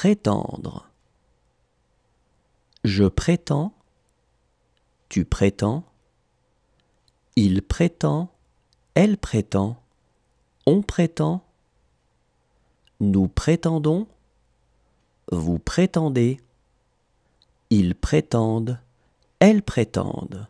prétendre. Je prétends, tu prétends, il prétend, elle prétend, on prétend, nous prétendons, vous prétendez, ils prétendent, elles prétendent.